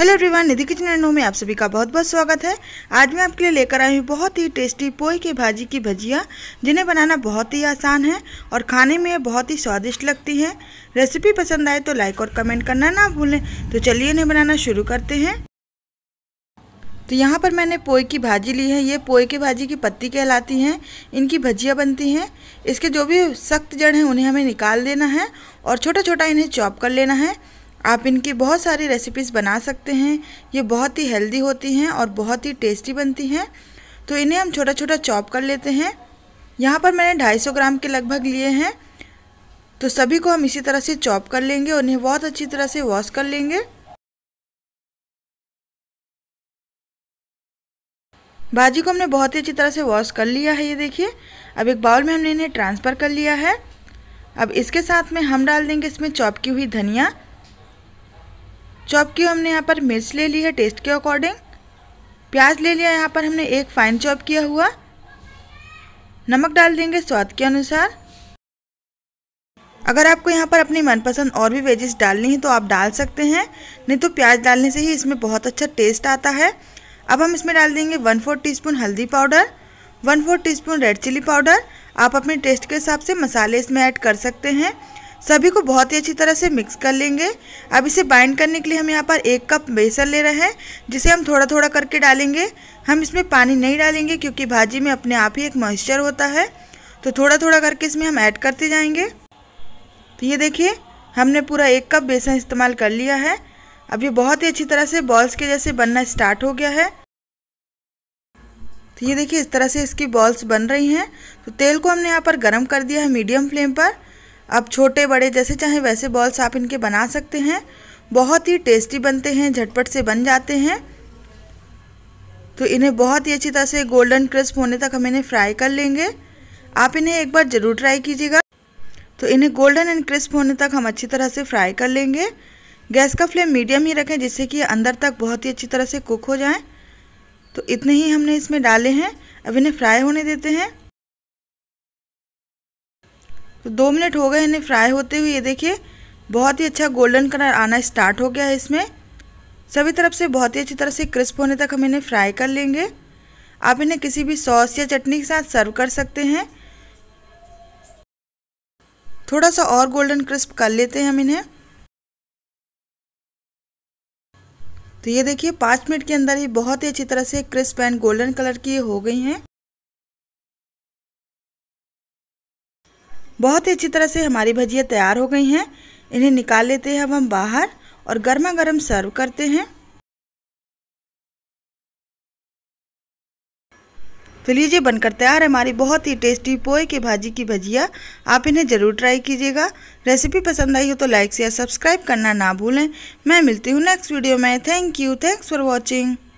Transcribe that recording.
hello everyone Nidhi kitchen and में आप सभी का बहुत बहुत स्वागत है आज मैं आपके लिए लेकर आई हूँ बहुत ही टेस्टी पोई के भाजी की भजिया जिन्हें बनाना बहुत ही आसान है और खाने में बहुत ही स्वादिष्ट लगती है रेसिपी पसंद आए तो लाइक और कमेंट करना ना भूलें तो चलिए इन्हें बनाना शुरू करते हैं तो यहाँ पर मैंने पोई की भाजी ली है ये पोई की भाजी की पत्ती कहलाती हैं इनकी भजिया बनती हैं इसके जो भी सख्त जड़ हैं उन्हें हमें निकाल देना है और छोटा छोटा इन्हें चॉप कर लेना है आप इनकी बहुत सारी रेसिपीज़ बना सकते हैं ये बहुत ही हेल्दी होती हैं और बहुत ही टेस्टी बनती हैं तो इन्हें हम छोटा छोटा चॉप कर लेते हैं यहाँ पर मैंने 250 ग्राम के लगभग लिए हैं तो सभी को हम इसी तरह से चॉप कर लेंगे और इन्हें बहुत अच्छी तरह से वॉश कर लेंगे भाजी को हमने बहुत ही अच्छी तरह से वॉश कर लिया है ये देखिए अब एक बाउल में हमने इन्हें ट्रांसफ़र कर लिया है अब इसके साथ में हम डाल देंगे इसमें चॉप की हुई धनिया चॉप तो की हमने यहाँ पर मिर्च ले ली है टेस्ट के अकॉर्डिंग प्याज ले लिया यहाँ पर हमने एक फाइन चॉप किया हुआ नमक डाल देंगे स्वाद के अनुसार अगर आपको यहाँ पर अपनी मनपसंद और भी वेजेस डालनी है तो आप डाल सकते हैं नहीं तो प्याज डालने से ही इसमें बहुत अच्छा टेस्ट आता है अब हम इसमें डाल देंगे वन फोर टी हल्दी powder one fourth red chilli powder आप अपने टेस्ट के हिसाब से मसाले इसमें ऐड कर सकते हैं सभी को बहुत ही अच्छी तरह से मिक्स कर लेंगे अब इसे बाइंड करने के लिए हम यहाँ पर एक कप बेसन ले रहे हैं जिसे हम थोड़ा थोड़ा करके डालेंगे हम इसमें पानी नहीं डालेंगे क्योंकि भाजी में अपने आप ही एक मॉइस्चर होता है तो थोड़ा थोड़ा करके इसमें हम ऐड करते जाएंगे तो ये देखिए हमने पूरा एक कप बेसन इस्तेमाल कर लिया है अब ये बहुत ही अच्छी तरह से बॉल्स के जैसे बनना स्टार्ट हो गया है तो ये देखिए इस तरह से इसकी बॉल्स बन रही हैं तो तेल को हमने यहाँ पर गर्म कर दिया है मीडियम फ्लेम पर अब छोटे बड़े जैसे चाहे वैसे बॉल्स आप इनके बना सकते हैं बहुत ही टेस्टी बनते हैं झटपट से बन जाते हैं तो इन्हें बहुत ही अच्छी तरह से गोल्डन क्रिस्प होने तक हम इन्हें फ्राई कर लेंगे आप इन्हें एक बार ज़रूर ट्राई कीजिएगा तो इन्हें गोल्डन एंड क्रिस्प होने तक हम अच्छी तरह से फ्राई कर लेंगे गैस का फ्लेम मीडियम ही रखें जिससे कि अंदर तक बहुत ही अच्छी तरह से कुक हो जाएँ तो इतने ही हमने इसमें डाले हैं अब इन्हें फ्राई होने देते हैं तो दो मिनट हो गए इन्हें फ्राई होते हुए ये देखिए बहुत ही अच्छा गोल्डन कलर आना स्टार्ट हो गया है इसमें सभी तरफ से बहुत ही अच्छी तरह से क्रिस्प होने तक हम इन्हें फ्राई कर लेंगे आप इन्हें किसी भी सॉस या चटनी के साथ सर्व कर सकते हैं थोड़ा सा और गोल्डन क्रिस्प कर लेते हैं हम इन्हें तो ये देखिए पाँच मिनट के अंदर ही बहुत ही अच्छी तरह से क्रिस्प एंड गोल्डन कलर की ये हो गई हैं बहुत ही अच्छी तरह से हमारी भजिया तैयार हो गई हैं इन्हें निकाल लेते हैं अब हम बाहर और गर्मा गर्म सर्व करते हैं तो लीजिए बनकर तैयार है हमारी बहुत ही टेस्टी पोए के भाजी की भजिया आप इन्हें ज़रूर ट्राई कीजिएगा रेसिपी पसंद आई हो तो लाइक शेयर सब्सक्राइब करना ना भूलें मैं मिलती हूँ नेक्स्ट वीडियो में thank you thanks for watching